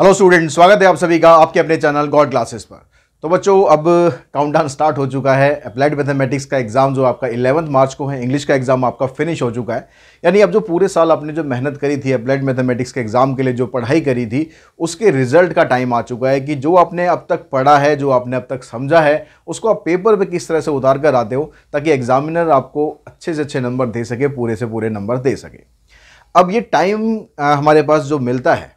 Hello student स्वागत है आप सभी का आपके अपने चैनल गॉड क्लासेस पर तो बच्चों अब काउंटडाउन स्टार्ट हो चुका है अप्लाइड मैथमेटिक्स का एग्ज़ाम जो आपका इलेवंथ मार्च को है इंग्लिश का एग्ज़ाम आपका फिनिश हो चुका है यानी अब जो पूरे साल आपने जो मेहनत करी थी अप्लाइड मैथमेटिक्स के एग्ज़ाम के लिए जो पढ़ाई करी थी उसके रिजल्ट का टाइम आ चुका है कि जो आपने अब तक पढ़ा है जो आपने अब तक समझा है उसको आप पेपर पर किस तरह से उतार कर आते हो ताकि एग्जामिनर आपको अच्छे से अच्छे नंबर दे सके पूरे से पूरे नंबर दे सके अब ये टाइम हमारे पास जो मिलता है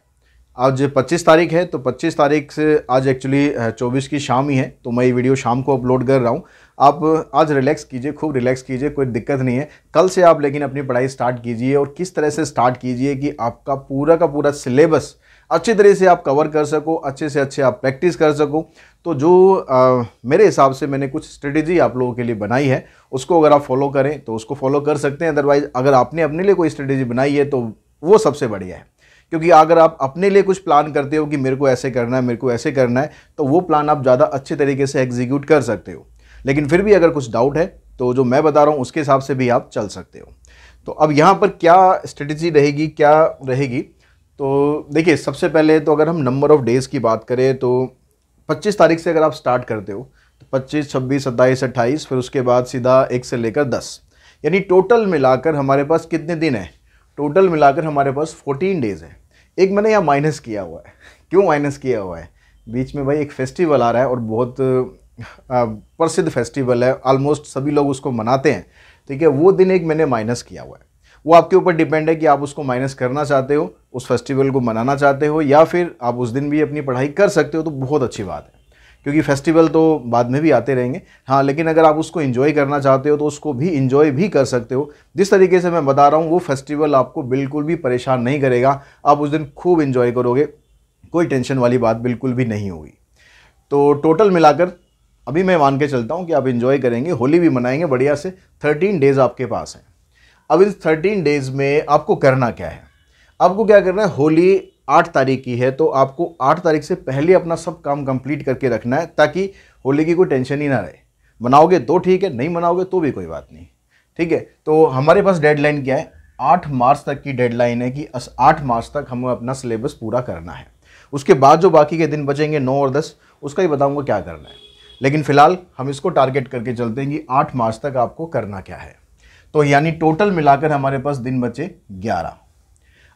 आज 25 तारीख है तो 25 तारीख से आज एक्चुअली 24 की शाम ही है तो मैं ये वीडियो शाम को अपलोड कर रहा हूँ आप आज रिलैक्स कीजिए खूब रिलैक्स कीजिए कोई दिक्कत नहीं है कल से आप लेकिन अपनी पढ़ाई स्टार्ट कीजिए और किस तरह से स्टार्ट कीजिए कि आपका पूरा का पूरा सिलेबस अच्छी तरह से आप कवर कर सको अच्छे से अच्छे आप प्रैक्टिस कर सको तो जो आ, मेरे हिसाब से मैंने कुछ स्ट्रेटेजी आप लोगों के लिए बनाई है उसको अगर आप फॉलो करें तो उसको फॉलो कर सकते हैं अदरवाइज़ अगर आपने अपने लिए कोई स्ट्रेटेजी बनाई है तो वो सबसे बढ़िया है क्योंकि अगर आप अपने लिए कुछ प्लान करते हो कि मेरे को ऐसे करना है मेरे को ऐसे करना है तो वो प्लान आप ज़्यादा अच्छे तरीके से एग्जीक्यूट कर सकते हो लेकिन फिर भी अगर कुछ डाउट है तो जो मैं बता रहा हूँ उसके हिसाब से भी आप चल सकते हो तो अब यहाँ पर क्या स्ट्रेटजी रहेगी क्या रहेगी तो देखिए सबसे पहले तो अगर हम नंबर ऑफ़ डेज़ की बात करें तो 25 तारीख से अगर आप स्टार्ट करते हो तो 25, 26, 27, 28 फिर उसके बाद सीधा एक से लेकर 10 यानी टोटल मिलाकर हमारे पास कितने दिन हैं टोटल मिलाकर हमारे पास 14 डेज़ हैं एक मैंने यहाँ माइनस किया हुआ है क्यों माइनस किया हुआ है बीच में भाई एक फेस्टिवल आ रहा है और बहुत प्रसिद्ध फेस्टिवल है ऑलमोस्ट सभी लोग उसको मनाते हैं ठीक है वो दिन एक मैंने माइनस किया हुआ है वो आपके ऊपर डिपेंड है कि आप उसको माइनस करना चाहते हो उस फेस्टिवल को मनाना चाहते हो या फिर आप उस दिन भी अपनी पढ़ाई कर सकते हो तो बहुत अच्छी बात है क्योंकि फेस्टिवल तो बाद में भी आते रहेंगे हाँ लेकिन अगर आप उसको इन्जॉय करना चाहते हो तो उसको भी इन्जॉय भी कर सकते हो जिस तरीके से मैं बता रहा हूँ वो फेस्टिवल आपको बिल्कुल भी परेशान नहीं करेगा आप उस दिन खूब इन्जॉय करोगे कोई टेंशन वाली बात बिल्कुल भी नहीं होगी तो टोटल मिलाकर अभी मैं मान के चलता हूँ कि आप इन्जॉय करेंगे होली भी मनाएंगे बढ़िया से थर्टीन डेज़ आपके पास हैं अब इस थर्टीन डेज़ में आपको करना क्या है आपको क्या करना है होली आठ तारीख की है तो आपको आठ तारीख से पहले अपना सब काम कंप्लीट करके रखना है ताकि होली की कोई टेंशन ही ना रहे मनाओगे तो ठीक है नहीं मनाओगे तो भी कोई बात नहीं ठीक है तो हमारे पास डेडलाइन क्या है आठ मार्च तक की डेडलाइन है कि आठ मार्च तक हमें अपना सिलेबस पूरा करना है उसके बाद जो बाकी के दिन बचेंगे नौ और दस उसका ही बताऊँगा क्या करना है लेकिन फिलहाल हम इसको टारगेट करके चलते हैं कि आठ मार्च तक आपको करना क्या है तो यानी टोटल मिलाकर हमारे पास दिन बचे ग्यारह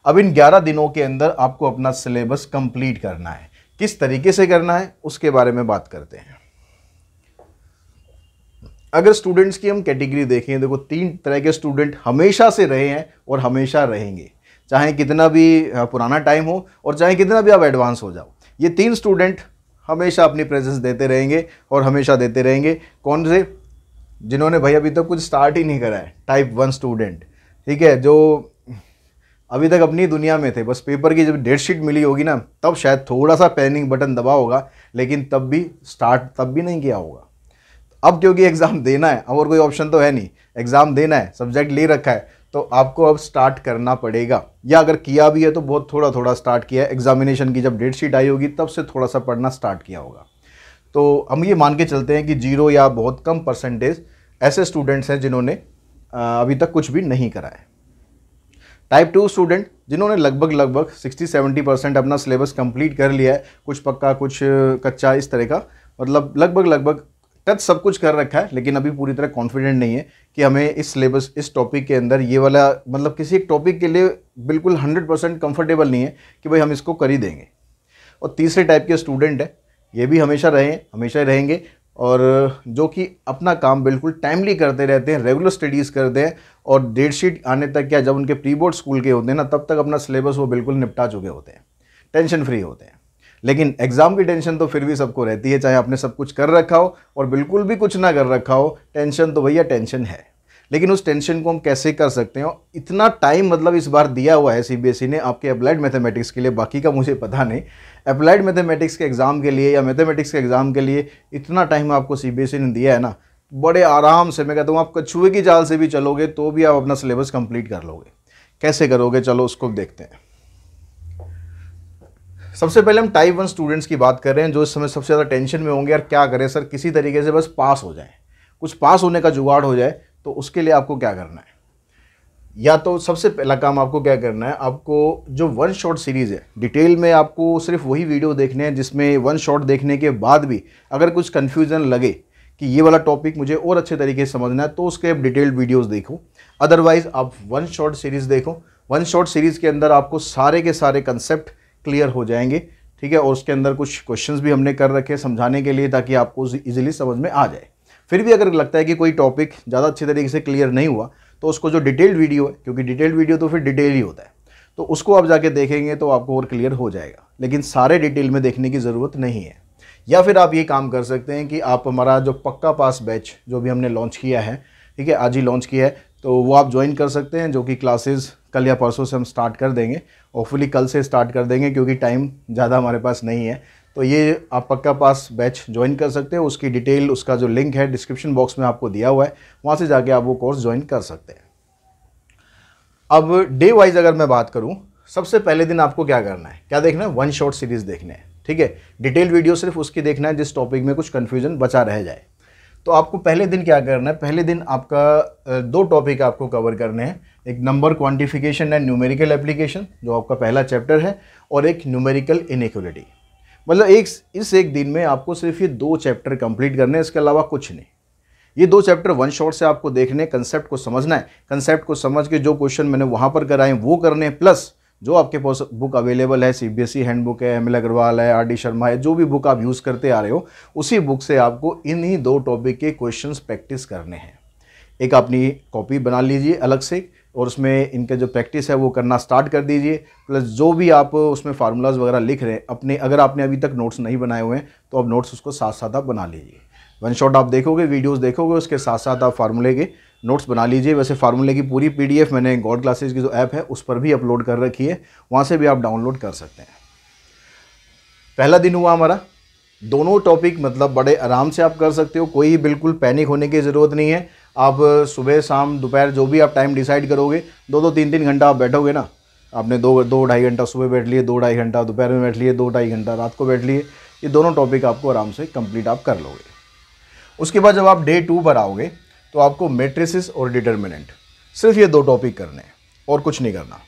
अब इन 11 दिनों के अंदर आपको अपना सिलेबस कंप्लीट करना है किस तरीके से करना है उसके बारे में बात करते हैं अगर स्टूडेंट्स की हम कैटेगरी देखें देखो तीन तरह के स्टूडेंट हमेशा से रहे हैं और हमेशा रहेंगे चाहे कितना भी पुराना टाइम हो और चाहे कितना भी आप एडवांस हो जाओ ये तीन स्टूडेंट हमेशा अपनी प्रेजेंस देते रहेंगे और हमेशा देते रहेंगे कौन से जिन्होंने भाई अभी तक तो कुछ स्टार्ट ही नहीं करा है टाइप वन स्टूडेंट ठीक है जो अभी तक अपनी दुनिया में थे बस पेपर की जब डेट शीट मिली होगी ना तब शायद थोड़ा सा पैनिक बटन दबा होगा लेकिन तब भी स्टार्ट तब भी नहीं किया होगा अब क्योंकि एग्ज़ाम देना है अब और कोई ऑप्शन तो है नहीं एग्ज़ाम देना है सब्जेक्ट ले रखा है तो आपको अब स्टार्ट करना पड़ेगा या अगर किया भी है तो बहुत थोड़ा थोड़ा स्टार्ट किया है एग्जामिनेशन की जब डेट शीट आई होगी तब से थोड़ा सा पढ़ना स्टार्ट किया होगा तो हम ये मान के चलते हैं कि जीरो या बहुत कम परसेंटेज ऐसे स्टूडेंट्स हैं जिन्होंने अभी तक कुछ भी नहीं करा है टाइप टू स्टूडेंट जिन्होंने लगभग लगभग 60-70 परसेंट अपना सिलेबस कंप्लीट कर लिया है कुछ पक्का कुछ कच्चा इस तरह का मतलब लगभग लगभग टच सब कुछ कर रखा है लेकिन अभी पूरी तरह कॉन्फिडेंट नहीं है कि हमें इस सिलेबस इस टॉपिक के अंदर ये वाला मतलब किसी एक टॉपिक के लिए बिल्कुल 100 परसेंट कम्फर्टेबल नहीं है कि भाई हम इसको कर ही देंगे और तीसरे टाइप के स्टूडेंट हैं ये भी हमेशा रहे हमेशा रहेंगे और जो कि अपना काम बिल्कुल टाइमली करते रहते हैं रेगुलर स्टडीज़ करते हैं और डेट शीट आने तक क्या जब उनके प्री बोर्ड स्कूल के होते हैं ना तब तक अपना सिलेबस वो बिल्कुल निपटा चुके होते हैं टेंशन फ्री होते हैं लेकिन एग्ज़ाम की टेंशन तो फिर भी सबको रहती है चाहे आपने सब कुछ कर रखा हो और बिल्कुल भी कुछ ना कर रखा हो टेंशन तो भैया टेंशन है लेकिन उस टेंशन को हम कैसे कर सकते हैं इतना टाइम मतलब इस बार दिया हुआ है सीबीएसई e ने आपके अप्लाइड मैथमेटिक्स के लिए बाकी का मुझे पता नहीं अप्लाइड मैथमेटिक्स के एग्ज़ाम के लिए या मैथमेटिक्स के एग्ज़ाम के लिए इतना टाइम आपको सी बी एस ई ने दिया है ना बड़े आराम से मैं कहता हूँ आप कछुए की जाल से भी चलोगे तो भी आप अपना सिलेबस कंप्लीट कर लोगे कैसे करोगे चलो उसको देखते हैं सबसे पहले हम टाइप वन स्टूडेंट्स की बात कर रहे हैं जो इस समय सबसे ज़्यादा टेंशन में होंगे यार क्या करें सर किसी तरीके से बस पास हो जाए कुछ पास होने का जुगाड़ हो जाए तो उसके लिए आपको क्या करना है या तो सबसे पहला काम आपको क्या करना है आपको जो वन शॉट सीरीज़ है डिटेल में आपको सिर्फ वही वीडियो देखने हैं जिसमें वन शॉट देखने के बाद भी अगर कुछ कन्फ्यूज़न लगे कि ये वाला टॉपिक मुझे और अच्छे तरीके से समझना है तो उसके आप डिटेल्ड वीडियोस देखो अदरवाइज़ आप वन शॉट सीरीज़ देखो वन शॉट सीरीज़ के अंदर आपको सारे के सारे कंसेप्ट क्लियर हो जाएंगे ठीक है और उसके अंदर कुछ क्वेश्चंस भी हमने कर रखे हैं समझाने के लिए ताकि आपको इजीली समझ में आ जाए फिर भी अगर लगता है कि कोई टॉपिक ज़्यादा अच्छे तरीके से क्लियर नहीं हुआ तो उसको जो डिटेल्ड वीडियो है क्योंकि डिटेल्ड वीडियो तो फिर डिटेल ही होता है तो उसको आप जाके देखेंगे तो आपको और क्लियर हो जाएगा लेकिन सारे डिटेल में देखने की ज़रूरत नहीं है या फिर आप ये काम कर सकते हैं कि आप हमारा जो पक्का पास बैच जो भी हमने लॉन्च किया है ठीक है आज ही लॉन्च किया है तो वो आप ज्वाइन कर सकते हैं जो कि क्लासेस कल या परसों से हम स्टार्ट कर देंगे होपफुली कल से स्टार्ट कर देंगे क्योंकि टाइम ज़्यादा हमारे पास नहीं है तो ये आप पक्का पास बैच ज्वाइन कर सकते हैं उसकी डिटेल उसका जो लिंक है डिस्क्रिप्शन बॉक्स में आपको दिया हुआ है वहाँ से जाके आप वो कोर्स ज्वाइन कर सकते हैं अब डे वाइज अगर मैं बात करूँ सबसे पहले दिन आपको क्या करना है क्या देखना है वन शॉर्ट सीरीज़ देखना है ठीक है डिटेल वीडियो सिर्फ उसकी देखना है जिस टॉपिक में कुछ कन्फ्यूजन बचा रह जाए तो आपको पहले दिन क्या करना है पहले दिन आपका दो टॉपिक आपको कवर करने हैं एक number quantification and numerical application जो आपका पहला चैप्टर है और एक न्यूमेरिकल इनिक्वलिटी मतलब एक इस एक दिन में आपको सिर्फ ये दो चैप्टर कंप्लीट करने हैं इसके अलावा कुछ नहीं ये दो चैप्टर वन शॉट से आपको देखने कंसेप्ट को समझना है कंसेप्ट को समझ के जो क्वेश्चन मैंने वहाँ पर कराए वो करने हैं प्लस जो आपके पास बुक अवेलेबल है C B S hand handbook है एम एल अग्रवाल है आर डी शर्मा है जो भी बुक आप यूज़ करते आ रहे हो उसी बुक से आपको इन्हीं दो टॉपिक के क्वेश्चंस प्रैक्टिस करने हैं एक अपनी कॉपी बना लीजिए अलग से और उसमें इनका जो प्रैक्टिस है वो करना स्टार्ट कर दीजिए प्लस जो भी आप उसमें फार्मूलाज वगैरह लिख रहे हैं अपने अगर आपने अभी तक नोट्स नहीं बनाए हुए हैं तो आप नोट्स उसको साथ साथ आप बना लीजिए वन शॉट आप देखोगे वीडियोस देखोगे उसके साथ साथ आप फार्मूले के नोट्स बना लीजिए वैसे फार्मूले की पूरी पी मैंने गॉड क्लासेज की जो ऐप है उस पर भी अपलोड कर रखी है वहाँ से भी आप डाउनलोड कर सकते हैं पहला दिन हुआ हमारा दोनों टॉपिक मतलब बड़े आराम से आप कर सकते हो कोई बिल्कुल पैनिक होने की ज़रूरत नहीं है आप सुबह शाम दोपहर जो भी आप टाइम डिसाइड करोगे दो दो तीन तीन घंटा आप बैठोगे ना आपने दो दो ढाई घंटा सुबह बैठ लिए दो ढाई घंटा दोपहर में बैठ लिए दो ढाई घंटा रात को बैठ लिए ये दोनों टॉपिक आपको आराम से कंप्लीट आप कर लोगे उसके बाद जब आप डे टू पर आओगे तो आपको मेट्रिसिस और डिटर्मिनेंट सिर्फ ये दो टॉपिक करने हैं और कुछ नहीं करना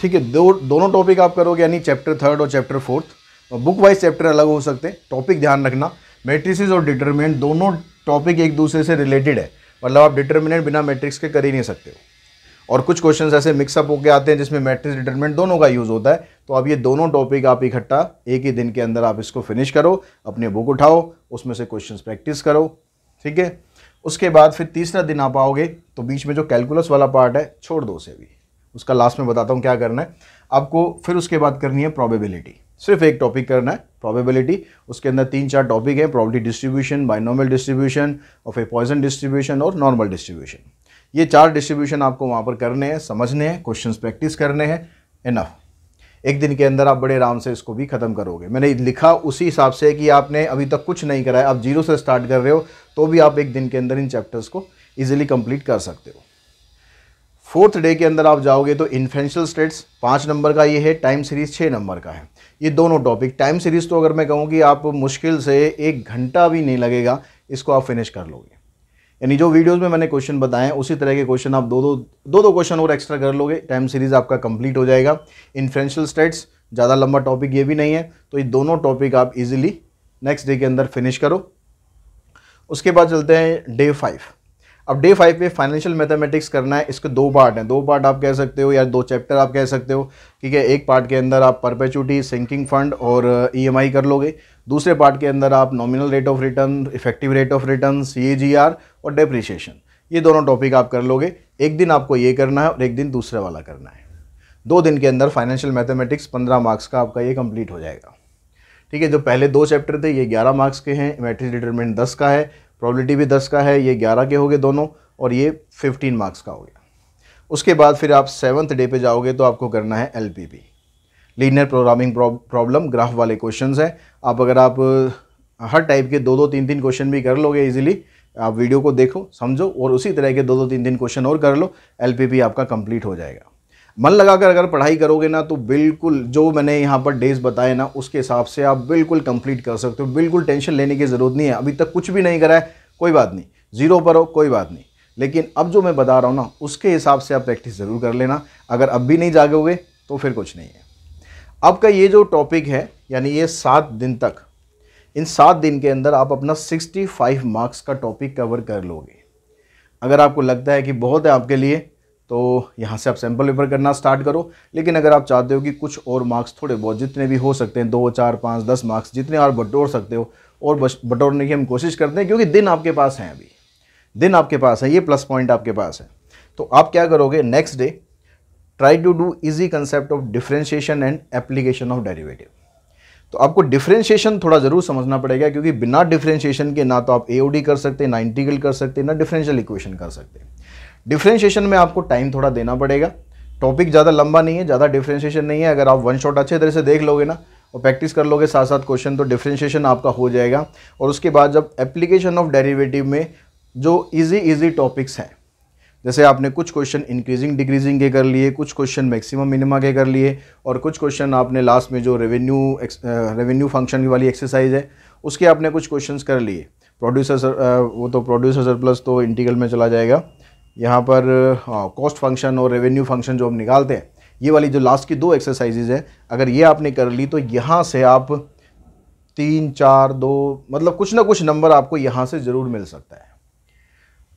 ठीक है दो दोनों टॉपिक आप करोगे यानी चैप्टर थर्ड और chapter fourth book wise chapter अलग हो सकते हैं टॉपिक ध्यान रखना मेट्रिसिस और डिटर्मिनेंट दोनों टॉपिक एक दूसरे से रिलेटेड है मतलब आप डिटर्मिनेंट बिना मैट्रिक्स के कर ही नहीं सकते हो और कुछ क्वेश्चन ऐसे मिक्सअप होकर आते हैं जिसमें मैट्रिक्स डिटर्मिनेंट दोनों का यूज़ होता है तो अब ये दोनों टॉपिक आप इकट्ठा एक ही दिन के अंदर आप इसको फिनिश करो अपने बुक उठाओ उसमें से क्वेश्चन प्रैक्टिस करो ठीक है उसके बाद फिर तीसरा दिन आप आओगे तो बीच में जो कैलकुलस वाला पार्ट है छोड़ दो उसे भी उसका लास्ट में बताता हूँ क्या करना है आपको फिर उसके बाद करनी है प्रॉबेबिलिटी सिर्फ एक टॉपिक करना है प्रोबेबिलिटी उसके अंदर तीन चार टॉपिक हैं probability distribution binomial distribution of a Poisson distribution और नॉर्मल डिस्ट्रीब्यूशन ये चार डिस्ट्रीब्यूशन आपको वहाँ पर करने हैं समझने हैं क्वेश्चन प्रैक्टिस करने हैं इनफ एक दिन के अंदर आप बड़े आराम से इसको भी ख़त्म करोगे मैंने लिखा उसी हिसाब से कि आपने अभी तक कुछ नहीं कराया आप जीरो से स्टार्ट कर रहे हो तो भी आप एक दिन के अंदर इन चैप्टर्स को ईजिली कम्प्लीट कर सकते हो फोर्थ डे के अंदर आप जाओगे तो इन्फेंशियल स्टेट्स पाँच नंबर का ये है टाइम सीरीज़ छः नंबर का है ये दोनों टॉपिक टाइम सीरीज़ तो अगर मैं कहूँ कि आप मुश्किल से एक घंटा भी नहीं लगेगा इसको आप फिनिश कर लोगे यानी जो वीडियोस में मैंने क्वेश्चन बताए उसी तरह के क्वेश्चन आप दो दो दो दो क्वेश्चन और एक्स्ट्रा कर लोगे टाइम सीरीज़ आपका कंप्लीट हो जाएगा इन्फ्रेंशियल स्टेट्स ज़्यादा लंबा टॉपिक ये भी नहीं है तो ये दोनों टॉपिक आप इजीली नेक्स्ट डे के अंदर फिनिश करो उसके बाद चलते हैं डे फाइव अब डे फाइव पे फाइनेंशियल मैथमेटिक्स करना है इसके दो पार्ट हैं दो पार्ट आप कह सकते हो या दो चैप्टर आप कह सकते हो ठीक है एक पार्ट के अंदर आप परपेचुटी सिंकिंग फंड और ईएमआई uh, e कर लोगे दूसरे पार्ट के अंदर आप nominal rate of return effective rate of return C और डेप्रीशिएशन ये दोनों टॉपिक आप कर लोगे एक दिन आपको ये करना है और एक दिन दूसरे वाला करना है दो दिन के अंदर फाइनेंशियल मैथमेटिक्स पंद्रह मार्क्स का आपका ये कंप्लीट हो जाएगा ठीक है जो पहले दो चैप्टर थे ये ग्यारह मार्क्स के हैं मैट्रिक डिटरमिनेंट दस का है प्रॉबलिटी भी दस का है ये ग्यारह के हो गए दोनों और ये फिफ्टीन मार्क्स का हो गया उसके बाद फिर आप सेवन्थ डे पे जाओगे तो आपको करना है L P P linear programming problem graph वाले क्वेश्चंस हैं आप अगर आप हर टाइप के दो दो तीन तीन क्वेश्चन भी कर लोगे इजीली आप वीडियो को देखो समझो और उसी तरह के दो दो तीन तीन क्वेश्चन और कर लो एल आपका कंप्लीट हो जाएगा मन लगाकर अगर पढ़ाई करोगे ना तो बिल्कुल जो मैंने यहाँ पर डेज बताए ना उसके हिसाब से आप बिल्कुल कंप्लीट कर सकते हो बिल्कुल टेंशन लेने की ज़रूरत नहीं है अभी तक कुछ भी नहीं करा है कोई बात नहीं ज़ीरो पर हो कोई बात नहीं लेकिन अब जो मैं बता रहा हूँ ना उसके हिसाब से आप प्रैक्टिस ज़रूर कर लेना अगर अब भी नहीं जागोगे तो फिर कुछ नहीं है अब का ये जो टॉपिक है यानी ये सात दिन तक इन सात दिन के अंदर आप अपना 65 मार्क्स का टॉपिक कवर कर लोगे अगर आपको लगता है कि बहुत है आपके लिए तो यहाँ से आप सैम्पल पेपर करना स्टार्ट करो लेकिन अगर आप चाहते हो कि कुछ और मार्क्स थोड़े बहुत जितने भी हो सकते हैं दो चार पाँच दस मार्क्स जितने और बटोर सकते हो और बटोरने की हम कोशिश करते हैं क्योंकि दिन आपके पास हैं अभी दिन आपके पास है ये प्लस पॉइंट आपके पास है तो आप क्या करोगे next day try to do easy concept of differentiation and application of derivative तो आपको डिफ्रेंशिएशन थोड़ा ज़रूर समझना पड़ेगा क्योंकि बिना डिफ्रेंशिएशन के ना तो आप ए कर सकते ना इंटीग्रल कर सकते ना डिफरेंशियल इक्वेशन कर सकते डिफ्रेंशिएशन में आपको टाइम थोड़ा देना पड़ेगा टॉपिक ज़्यादा लंबा नहीं है ज़्यादा डिफ्रेंशिएशन नहीं है अगर आप वन शॉट अच्छे तरह से देख लोगे ना और प्रैक्टिस कर लोगे साथ साथ क्वेश्चन तो डिफ्रेंशिएशन आपका हो जाएगा और उसके बाद जब एप्लीकेशन ऑफ डेरिवेटिव में जो इजी इजी टॉपिक्स हैं जैसे आपने कुछ क्वेश्चन इंक्रीजिंग डिक्रीजिंग के कर लिए कुछ क्वेश्चन मैक्सिमम मिनिमा के कर लिए और कुछ क्वेश्चन आपने लास्ट में जो रेवेन्यू रेवेन्यू फंक्शन वाली एक्सरसाइज है उसके आपने कुछ क्वेश्चंस कर लिए प्रोड्यूसर वो तो प्रोड्यूसर प्लस तो इंटीग्रल में चला जाएगा यहाँ पर कॉस्ट फंक्शन और रेवेन्यू फंक्शन जो हम निकालते हैं ये वाली जो लास्ट की दो एक्सरसाइजेज हैं अगर ये आपने कर ली तो यहाँ से आप तीन चार दो मतलब कुछ ना कुछ नंबर आपको यहाँ से ज़रूर मिल सकता है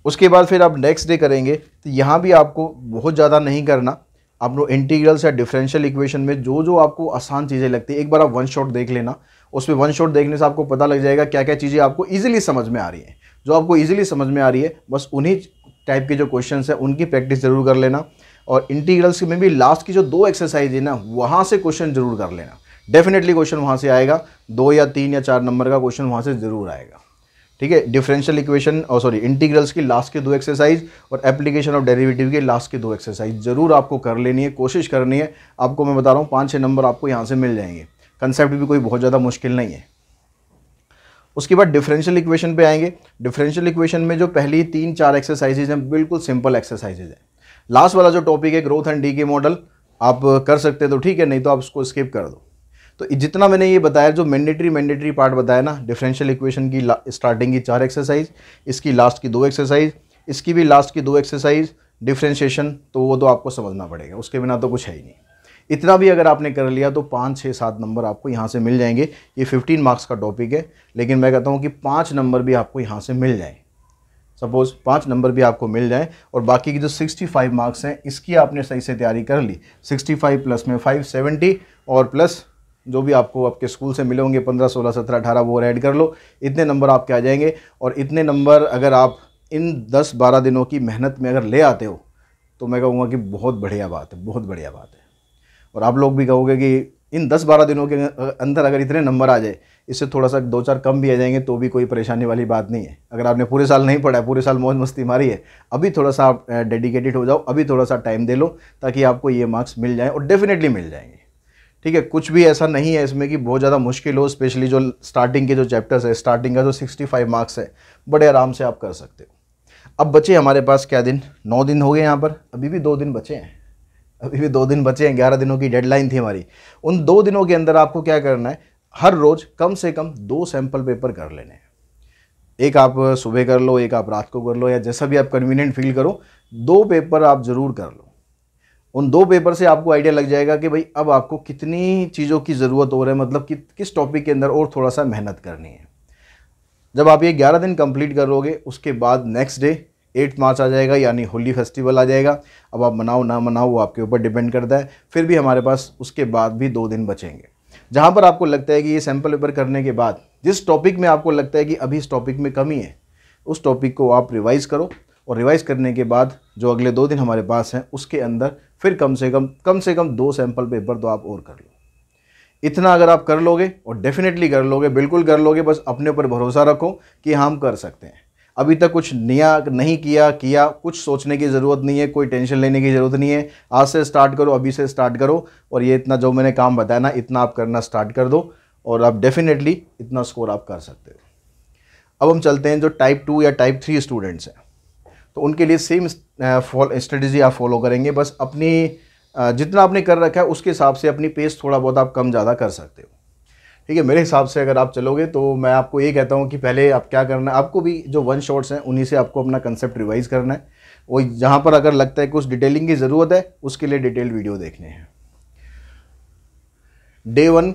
उसके बाद फिर आप नेक्स्ट डे करेंगे तो यहाँ भी आपको बहुत ज़्यादा नहीं करना आप लोग इंटीग्रल्स या डिफरेंशियल इक्वेशन में जो जो आपको आसान चीज़ें लगती है एक बार आप वन शॉट देख लेना उसमें वन शॉट देखने से आपको पता लग जाएगा क्या क्या चीज़ें आपको ईजिली समझ में आ रही हैं जो आपको ईजिली समझ में आ रही है बस उन्हीं टाइप के जो क्वेश्चन हैं उनकी प्रैक्टिस ज़रूर कर लेना और इंटीग्रल्स में भी लास्ट की जो दो एक्सरसाइज है ना वहाँ से क्वेश्चन ज़रूर कर लेना डेफिनेटली क्वेश्चन वहाँ से आएगा दो या तीन या चार नंबर का क्वेश्चन वहाँ से ज़रूर आएगा ठीक है डिफरेंशियल इक्वेशन और सॉरी इंटीग्रल्स की लास्ट के दो एक्सरसाइज और एप्लीकेशन ऑफ डेरिवेटिव के लास्ट के दो एक्सरसाइज ज़रूर आपको कर लेनी है कोशिश करनी है आपको मैं बता रहा हूँ पाँच छः नंबर आपको यहाँ से मिल जाएंगे कंसेप्ट भी कोई बहुत ज़्यादा मुश्किल नहीं है उसके बाद डिफरेंशियल इक्वेशन पे आएंगे डिफरेंशियल इक्वेशन में जो पहली तीन चार एक्सरसाइजेज हैं बिल्कुल सिंपल एक्सरसाइजेज हैं लास्ट वाला जो टॉपिक है growth and decay model आप कर सकते तो ठीक है नहीं तो आप उसको स्किप कर दो तो जितना मैंने ये बताया जो मैंडेटरी मैंडेटरी पार्ट बताया ना डिफरेंशियल इक्वेशन की स्टार्टिंग की चार एक्सरसाइज इसकी लास्ट की दो एक्सरसाइज इसकी भी लास्ट की दो एक्सरसाइज डिफ्रेंशिएशन तो वो तो आपको समझना पड़ेगा उसके बिना तो कुछ है ही नहीं इतना भी अगर आपने कर लिया तो पाँच छः सात नंबर आपको यहाँ से मिल जाएंगे ये फिफ्टीन मार्क्स का टॉपिक है लेकिन मैं कहता हूँ कि पाँच नंबर भी आपको यहाँ से मिल जाएँ सपोज़ पाँच नंबर भी आपको मिल जाएँ और बाकी की जो सिक्सटी फाइव मार्क्स हैं इसकी आपने सही से तैयारी कर ली सिक्सटी फाइव प्लस में फाइव सेवेंटी और प्लस जो भी आपको आपके स्कूल से मिले होंगे पंद्रह सोलह सत्रह अठारह वो ऐड कर लो इतने नंबर आपके आ जाएंगे और इतने नंबर अगर आप इन दस बारह दिनों की मेहनत में अगर ले आते हो तो मैं कहूँगा कि बहुत बढ़िया बात है बहुत बढ़िया बात है और आप लोग भी कहोगे कि इन दस बारह दिनों के अंदर अगर इतने नंबर आ जाए इससे थोड़ा सा दो चार कम भी आ जाएंगे तो भी कोई परेशानी वाली बात नहीं है अगर आपने पूरे साल नहीं पढ़ा है पूरे साल मौज मस्ती मारी है अभी थोड़ा सा आप डेडिकेटेड हो जाओ अभी थोड़ा सा टाइम दे लो ताकि आपको ये मार्क्स मिल जाएँ और डेफिनेटली मिल जाएंगे ठीक है कुछ भी ऐसा नहीं है इसमें कि बहुत ज़्यादा मुश्किल हो स्पेशली जो स्टार्टिंग के जो चैप्टर्स है स्टार्टिंग का जो फाइव मार्क्स है बड़े आराम से आप कर सकते हो अब बचे हमारे पास क्या दिन नौ दिन हो गए यहाँ पर अभी भी दो दिन बचे हैं अभी भी दो दिन बचे हैं ग्यारह दिनों की डेडलाइन थी हमारी उन दो दिनों के अंदर आपको क्या करना है हर रोज़ कम से कम दो सैंपल पेपर कर लेने हैं एक आप सुबह कर लो एक आप रात को कर लो या जैसा भी आप कन्वीनियंट फील करो दो पेपर आप ज़रूर कर लो उन दो पेपर से आपको आइडिया लग जाएगा कि भाई अब आपको कितनी चीज़ों की ज़रूरत हो रहा है मतलब कि किस टॉपिक के अंदर और थोड़ा सा मेहनत करनी है जब आप ये ग्यारह दिन कंप्लीट करोगे उसके बाद नेक्स्ट डे एट मार्च आ जाएगा यानी होली फेस्टिवल आ जाएगा अब आप मनाओ ना मनाओ वो आपके ऊपर डिपेंड करता है फिर भी हमारे पास उसके बाद भी दो दिन बचेंगे जहाँ पर आपको लगता है कि ये सैम्पल पेपर करने के बाद जिस टॉपिक में आपको लगता है कि अभी इस टॉपिक में कमी है उस टॉपिक को आप रिवाइज़ करो और रिवाइज़ करने के बाद जो अगले दो दिन हमारे पास हैं उसके अंदर फिर कम से कम कम से कम दो सैम्पल पेपर तो आप और कर लो इतना अगर आप कर लोगे और डेफिनेटली कर लोगे बिल्कुल कर लोगे बस अपने ऊपर भरोसा रखो कि हाँ, हम कर सकते हैं अभी तक कुछ नया नहीं किया किया कुछ सोचने की ज़रूरत नहीं है कोई टेंशन लेने की ज़रूरत नहीं है आज से स्टार्ट करो अभी से स्टार्ट करो और ये इतना जो मैंने काम बताया ना इतना आप करना स्टार्ट कर दो और आप डेफिनेटली इतना स्कोर आप कर सकते हो अब हम चलते हैं जो टाइप टू या टाइप थ्री स्टूडेंट्स हैं तो उनके लिए सेम स्ट्रेटजी आप फॉलो करेंगे बस अपनी जितना आपने कर रखा है उसके हिसाब से अपनी पेस थोड़ा बहुत आप कम ज़्यादा कर सकते हो ठीक है मेरे हिसाब से अगर आप चलोगे तो मैं आपको ये कहता हूँ कि पहले आप क्या करना है आपको भी जो वन शॉट्स हैं उन्हीं से आपको अपना कंसेप्ट रिवाइज करना है और जहाँ पर अगर लगता है कि उस डिटेलिंग की ज़रूरत है उसके लिए डिटेल वीडियो देखने हैं डे वन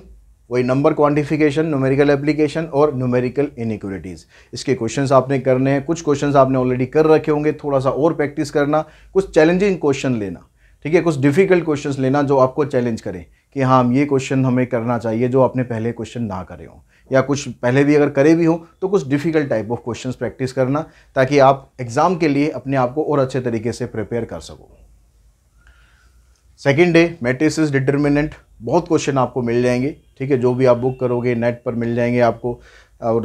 वही नंबर क्वांटिफिकेशन न्यूमेरिकल एप्लीकेशन और न्यूमेरिकल इनिक्वलिटीज़ इसके क्वेश्चंस आपने करने हैं कुछ क्वेश्चंस आपने ऑलरेडी कर रखे होंगे थोड़ा सा और प्रैक्टिस करना कुछ चैलेंजिंग क्वेश्चन लेना ठीक है कुछ डिफिकल्ट क्वेश्चंस लेना जो आपको चैलेंज करें कि हाँ ये क्वेश्चन हमें करना चाहिए जो आपने पहले क्वेश्चन ना करे हों या कुछ पहले भी अगर करे भी हो तो कुछ difficult type of questions practice करना ताकि आप एग्ज़ाम के लिए अपने आप को और अच्छे तरीके से प्रिपेयर कर सको सेकेंड डे मेट्रिस डिटर्मिनेंट बहुत क्वेश्चन आपको मिल जाएंगे ठीक है जो भी आप बुक करोगे नेट पर मिल जाएंगे आपको और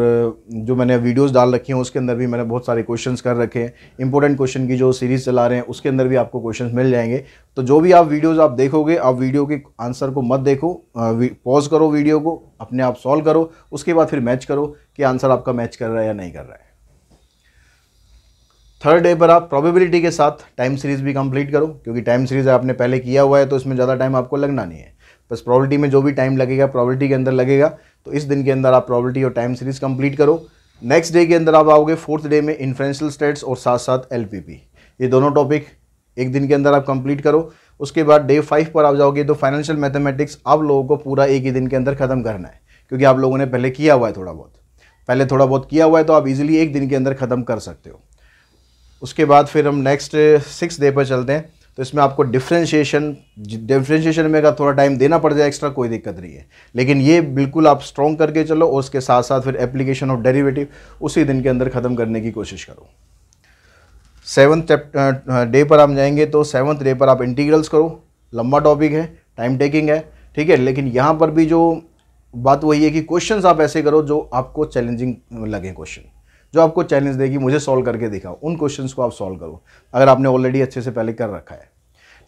जो मैंने वीडियोस डाल रखे हैं उसके अंदर भी मैंने बहुत सारे क्वेश्चंस कर रखे हैं इंपॉर्टेंट क्वेश्चन की जो सीरीज़ चला रहे हैं उसके अंदर भी आपको क्वेश्चंस मिल जाएंगे तो जो भी आप वीडियोस आप देखोगे आप वीडियो के आंसर को मत देखो पॉज करो वीडियो को अपने आप सॉल्व करो उसके बाद फिर मैच करो कि आंसर आपका मैच कर रहा है या नहीं कर रहा है थर्ड डे पर आप प्रोबेबिलिटी के साथ टाइम सीरीज़ भी कंप्लीट करो क्योंकि टाइम सीरीज़ आपने पहले किया हुआ है तो इसमें ज़्यादा टाइम आपको लगना नहीं है बस प्रॉबिलिटी में जो भी टाइम लगेगा प्रॉबिलिटी के अंदर लगेगा तो इस दिन के अंदर आप प्रॉबलिटी और टाइम सीरीज कंप्लीट करो नेक्स्ट डे के अंदर आप आओगे फोर्थ डे में इन्फ्रेंशियल स्टेट्स और साथ साथ एल ये दोनों टॉपिक एक दिन के अंदर आप कंप्लीट करो उसके बाद डे फाइव पर आप जाओगे तो फाइनेंशियल मैथमेटिक्स आप लोगों को पूरा एक ही दिन के अंदर ख़त्म करना है क्योंकि आप लोगों ने पहले किया हुआ है थोड़ा बहुत पहले थोड़ा बहुत किया हुआ है तो आप इजीली एक दिन के अंदर ख़त्म कर सकते हो उसके बाद फिर हम नेक्स्ट सिक्स डे पर चलते हैं तो इसमें आपको डिफ्रेंशिएशन डिफ्रेंशिएशन में अगर थोड़ा टाइम देना पड़ जाए एक्स्ट्रा कोई दिक्कत नहीं है लेकिन ये बिल्कुल आप स्ट्रॉन्ग करके चलो और उसके साथ साथ फिर एप्लीकेशन ऑफ डेरिवेटिव उसी दिन के अंदर ख़त्म करने की कोशिश करो सेवन्थ डे पर आप जाएंगे तो सेवन्थ डे पर आप इंटीग्रल्स करो लंबा टॉपिक है टाइम टेकिंग है ठीक है लेकिन यहाँ पर भी जो बात वही है कि क्वेश्चंस आप ऐसे करो जो आपको चैलेंजिंग लगे क्वेश्चन जो आपको चैलेंज देगी मुझे सॉल्व करके दिखाओ उन क्वेश्चन को आप सॉल्व करो अगर आपने ऑलरेडी अच्छे से पहले कर रखा है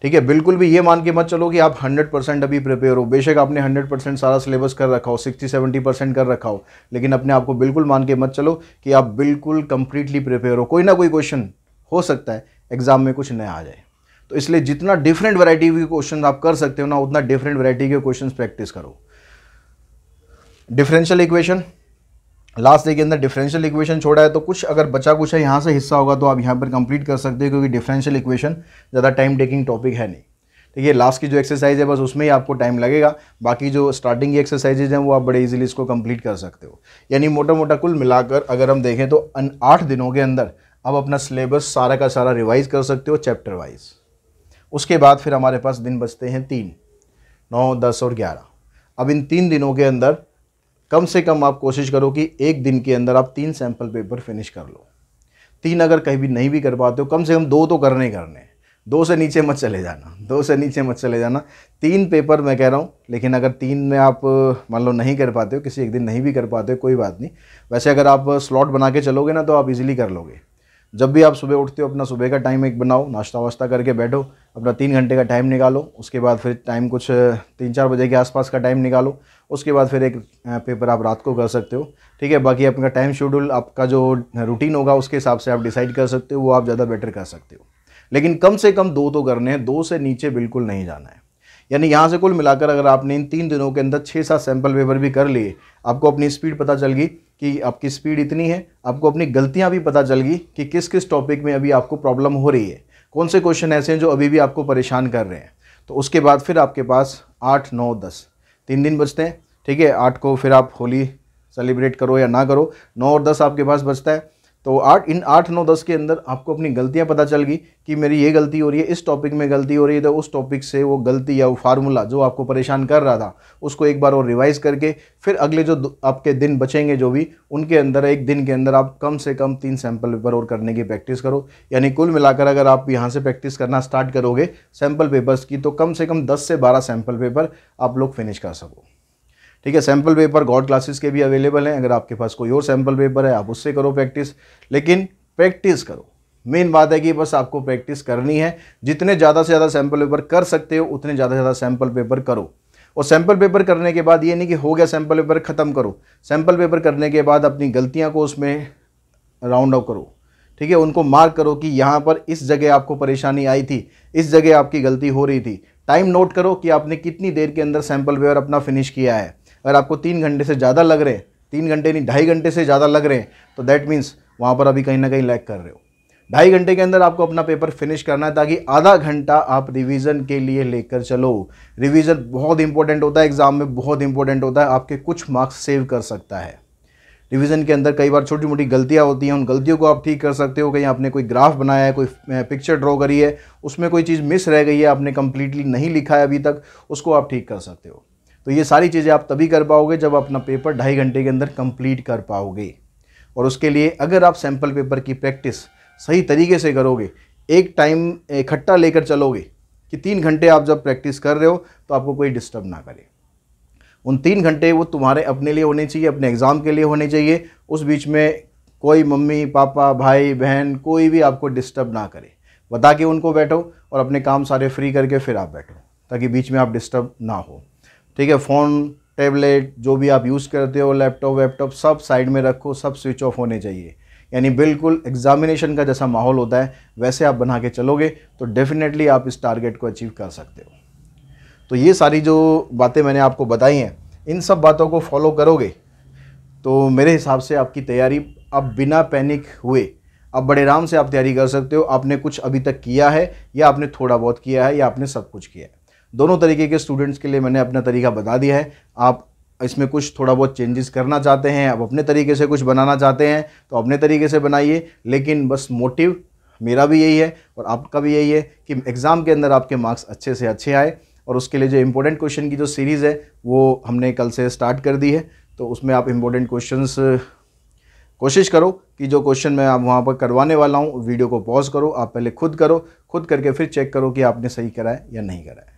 ठीक है बिल्कुल भी ये मान के मत चलो कि आप 100 परसेंट अभी प्रिपेयर हो बेशक आपने 100 परसेंट सारा सिलेबस कर रखा हो 60 70 परसेंट कर रखा हो लेकिन अपने आप को बिल्कुल मान के मत चलो कि आप बिल्कुल कंप्लीटली प्रिपेयर हो कोई ना कोई क्वेश्चन हो सकता है एग्जाम में कुछ नया आ जाए तो इसलिए जितना डिफरेंट वैरायटी के क्वेश्चन आप कर सकते हो ना उतना डिफरेंट वैरायटी के क्वेश्चन प्रैक्टिस करो डिफरेंशियल इक्वेशन लास्ट डे के अंदर डिफरेंशियल इक्वेशन छोड़ा है तो कुछ अगर बचा कुछ है यहाँ से हिस्सा होगा तो आप यहाँ पर कंप्लीट कर सकते हो क्योंकि डिफरेंशियल इक्वेशन ज़्यादा टाइम टेकिंग टॉपिक है नहीं ठीक है लास्ट की जो एक्सरसाइज है बस उसमें ही आपको टाइम लगेगा बाकी जो स्टार्टिंग की एक्सरसाइजेज हैं वो आप बड़े इजीली इसको कंप्लीट कर सकते हो यानी मोटा मोटा कुल मिलाकर अगर हम देखें तो आठ दिनों के अंदर आप अपना सिलेबस सारा का सारा रिवाइज कर सकते हो चैप्टर वाइज उसके बाद फिर हमारे पास दिन बचते हैं तीन नौ दस और ग्यारह अब इन तीन दिनों के अंदर कम से कम आप कोशिश करो कि एक दिन के अंदर आप तीन सैम्पल पेपर फिनिश कर लो तीन अगर कहीं भी नहीं भी कर पाते हो कम से कम दो तो करने करने दो से नीचे मत चले जाना दो से नीचे मत चले जाना तीन पेपर मैं कह रहा हूँ लेकिन अगर तीन में आप मान लो नहीं कर पाते हो किसी एक दिन नहीं भी कर पाते हो कोई बात नहीं वैसे अगर आप स्लॉट बना के चलोगे ना तो आप इजीली कर लोगे जब भी आप सुबह उठते हो अपना सुबह का टाइम एक बनाओ नाश्ता वाश्ता करके बैठो अपना तीन घंटे का टाइम निकालो उसके बाद फिर टाइम कुछ तीन चार बजे के आसपास का टाइम निकालो उसके बाद फिर एक पेपर आप रात को कर सकते हो ठीक है बाकी आपका टाइम शेड्यूल आपका जो रूटीन होगा उसके हिसाब से आप डिसाइड कर सकते हो वो आप ज़्यादा बेटर कर सकते हो लेकिन कम से कम दो तो करने हैं दो से नीचे बिल्कुल नहीं जाना है यानी यहाँ से कुल मिलाकर अगर आपने इन तीन दिनों के अंदर छः सात सैम्पल पेपर भी कर लिए आपको अपनी स्पीड पता चल गई कि आपकी स्पीड इतनी है आपको अपनी गलतियाँ भी पता चल गई कि किस किस टॉपिक में अभी आपको प्रॉब्लम हो रही है कौन से क्वेश्चन ऐसे हैं जो अभी भी आपको परेशान कर रहे हैं तो उसके बाद फिर आपके पास आठ नौ दस तीन दिन बचते हैं ठीक है आठ को फिर आप होली सेलिब्रेट करो या ना करो नौ और दस आपके पास बचता है तो आठ इन आठ नौ दस के अंदर आपको अपनी गलतियां पता चल गई कि मेरी ये गलती हो रही है इस टॉपिक में गलती हो रही है तो उस टॉपिक से वो गलती या वो फार्मूला जो आपको परेशान कर रहा था उसको एक बार और रिवाइज़ करके फिर अगले जो आपके दिन बचेंगे जो भी उनके अंदर एक दिन के अंदर आप कम से कम तीन सैम्पल पेपर और करने की प्रैक्टिस करो यानी कुल मिलाकर अगर आप यहाँ से प्रैक्टिस करना स्टार्ट करोगे सैम्पल पेपर्स की तो कम से कम दस से बारह सैम्पल पेपर आप लोग फिनिश कर सको ठीक है सैम्पल पेपर गॉड क्लासेस के भी अवेलेबल हैं अगर आपके पास कोई और सैम्पल पेपर है आप उससे करो प्रैक्टिस लेकिन प्रैक्टिस करो मेन बात है कि बस आपको प्रैक्टिस करनी है जितने ज़्यादा से ज़्यादा सैम्पल पेपर कर सकते हो उतने ज़्यादा से ज़्यादा सैम्पल पेपर करो और सैम्पल पेपर करने के बाद ये नहीं कि हो गया सैम्पल पेपर ख़त्म करो सैम्पल पेपर करने के बाद अपनी गलतियाँ को उसमें राउंड अप करो ठीक है उनको मार्क करो कि यहाँ पर इस जगह आपको परेशानी आई थी इस जगह आपकी गलती हो रही थी टाइम नोट करो कि आपने कितनी देर के अंदर सैम्पल पेपर अपना फिनिश किया है अगर आपको तीन घंटे से ज़्यादा लग रहे हैं तीन घंटे नहीं ढाई घंटे से ज़्यादा लग रहे हैं तो दैट मीन्स वहाँ पर अभी कहीं ना कहीं लैक कर रहे हो ढाई घंटे के अंदर आपको अपना पेपर फिनिश करना है ताकि आधा घंटा आप रिवीजन के लिए लेकर चलो रिवीजन बहुत इंपॉर्टेंट होता है एग्ज़ाम में बहुत इंपॉर्टेंट होता है आपके कुछ मार्क्स सेव कर सकता है रिवीजन के अंदर कई बार छोटी मोटी गलतियाँ होती हैं उन गलतियों को आप ठीक कर सकते हो कहीं आपने कोई ग्राफ बनाया है कोई पिक्चर ड्रॉ करी है उसमें कोई चीज़ मिस रह गई है आपने कम्प्लीटली नहीं लिखा है अभी तक उसको आप ठीक कर सकते हो तो ये सारी चीज़ें आप तभी कर पाओगे जब अपना पेपर ढाई घंटे के अंदर कंप्लीट कर पाओगे और उसके लिए अगर आप सैम्पल पेपर की प्रैक्टिस सही तरीके से करोगे एक टाइम इकट्ठा लेकर चलोगे कि तीन घंटे आप जब प्रैक्टिस कर रहे हो तो आपको कोई डिस्टर्ब ना करे उन तीन घंटे वो तुम्हारे अपने लिए होने चाहिए अपने एग्ज़ाम के लिए होने चाहिए उस बीच में कोई मम्मी पापा भाई बहन कोई भी आपको डिस्टर्ब ना करे बता के उनको बैठो और अपने काम सारे फ्री करके फिर आप बैठो ताकि बीच में आप डिस्टर्ब ना हो ठीक है फ़ोन टैबलेट जो भी आप यूज़ करते हो लैपटॉप वैपटॉप सब साइड में रखो सब स्विच ऑफ होने चाहिए यानी बिल्कुल एग्ज़ामिनेशन का जैसा माहौल होता है वैसे आप बना के चलोगे तो डेफ़िनेटली आप इस टारगेट को अचीव कर सकते हो तो ये सारी जो बातें मैंने आपको बताई हैं इन सब बातों को फॉलो करोगे तो मेरे हिसाब से आपकी तैयारी अब बिना पैनिक हुए अब बड़े आराम से आप तैयारी कर सकते हो आपने कुछ अभी तक किया है या आपने थोड़ा बहुत किया है या आपने सब कुछ किया है दोनों तरीके के स्टूडेंट्स के लिए मैंने अपना तरीका बता दिया है आप इसमें कुछ थोड़ा बहुत चेंजेस करना चाहते हैं आप अपने तरीके से कुछ बनाना चाहते हैं तो अपने तरीके से बनाइए लेकिन बस मोटिव मेरा भी यही है और आपका भी यही है कि एग्ज़ाम के अंदर आपके मार्क्स अच्छे से अच्छे आए और उसके लिए जो इम्पोर्टेंट क्वेश्चन की जो सीरीज़ है वो हमने कल से स्टार्ट कर दी है तो उसमें आप इम्पोर्टेंट क्वेश्चंस कोशिश करो कि जो क्वेश्चन मैं आप वहाँ पर करवाने वाला हूँ वीडियो को पॉज करो आप पहले खुद करो खुद करके फिर चेक करो कि आपने सही करा है या नहीं करा है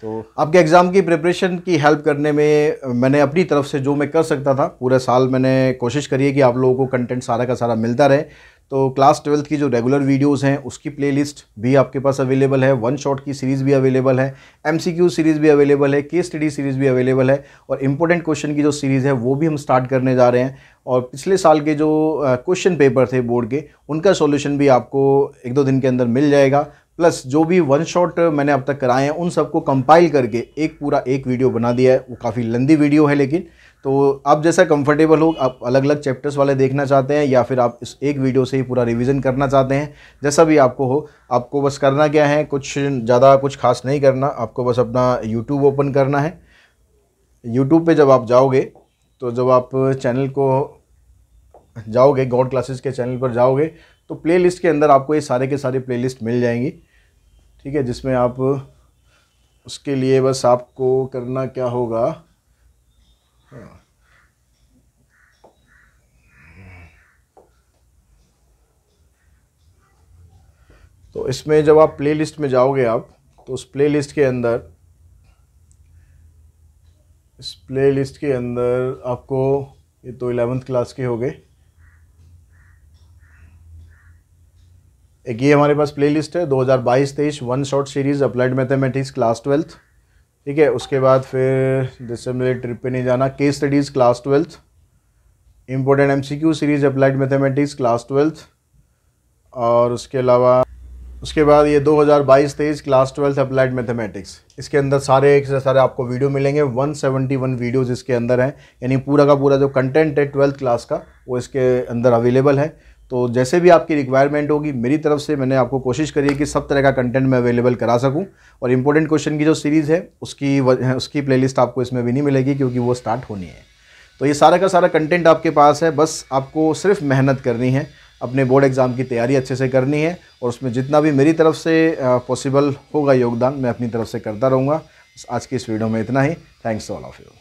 तो आपके एग्ज़ाम की प्रिपरेशन की हेल्प करने में मैंने अपनी तरफ से जो मैं कर सकता था पूरे साल मैंने कोशिश करी है कि आप लोगों को कंटेंट सारा का सारा मिलता रहे तो क्लास ट्वेल्थ की जो रेगुलर वीडियोस हैं उसकी प्लेलिस्ट भी आपके पास अवेलेबल है वन शॉट की सीरीज़ भी अवेलेबल है एम सीरीज़ भी अवेलेबल है के स्टडी सीरीज़ भी अवेलेबल है और इम्पोर्टेंट क्वेश्चन की जो सीरीज़ है वो भी हम स्टार्ट करने जा रहे हैं और पिछले साल के जो क्वेश्चन पेपर थे बोर्ड के उनका सॉल्यूशन भी आपको एक दो दिन के अंदर मिल जाएगा प्लस जो भी वन शॉट मैंने अब तक कराए हैं उन सबको कंपाइल करके एक पूरा एक वीडियो बना दिया है वो काफ़ी लंदी वीडियो है लेकिन तो आप जैसा कंफर्टेबल हो आप अलग अलग चैप्टर्स वाले देखना चाहते हैं या फिर आप इस एक वीडियो से ही पूरा रिवीजन करना चाहते हैं जैसा भी आपको हो आपको बस करना क्या है कुछ ज़्यादा कुछ खास नहीं करना आपको बस अपना यूट्यूब ओपन करना है यूट्यूब पर जब आप जाओगे तो जब आप चैनल को जाओगे गॉड क्लासेस के चैनल पर जाओगे तो प्लेलिस्ट के अंदर आपको ये सारे के सारे प्लेलिस्ट मिल जाएंगी ठीक है जिसमें आप उसके लिए बस आपको करना क्या होगा हाँ। तो इसमें जब आप प्लेलिस्ट में जाओगे आप तो उस प्लेलिस्ट के अंदर इस प्लेलिस्ट के अंदर आपको ये तो एलेवेंथ क्लास के हो गए एक ये हमारे पास प्लेलिस्ट है 2022-23 one shot series applied mathematics class twelfth ठीक है उसके बाद फिर जैसे मुझे ट्रिप पे नहीं जाना case studies class twelfth important MCQ series applied mathematics class twelfth और उसके अलावा उसके बाद ये 2022-23 क्लास ट्वेल्थ अप्लाइड मैथमेटिक्स इसके अंदर सारे एक से सारे आपको वीडियो मिलेंगे 171 वीडियोज़ इसके अंदर हैं यानी पूरा का पूरा जो कंटेंट है ट्वेल्थ क्लास का वो इसके अंदर अवेलेबल है तो जैसे भी आपकी रिक्वायरमेंट होगी मेरी तरफ से मैंने आपको कोशिश करी है कि सब तरह का कंटेंट मैं अवेलेबल करा सकूं और इम्पोर्टेंट क्वेश्चन की जो सीरीज़ है उसकी उसकी प्लेलिस्ट आपको इसमें भी नहीं मिलेगी क्योंकि वो स्टार्ट होनी है तो ये सारा का सारा कंटेंट आपके पास है बस आपको सिर्फ मेहनत करनी है अपने बोर्ड एग्ज़ाम की तैयारी अच्छे से करनी है और उसमें जितना भी मेरी तरफ से पॉसिबल होगा योगदान मैं अपनी तरफ से करता रहूँगा आज की इस वीडियो में इतना ही thanks all of you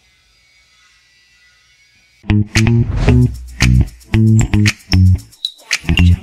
jungle.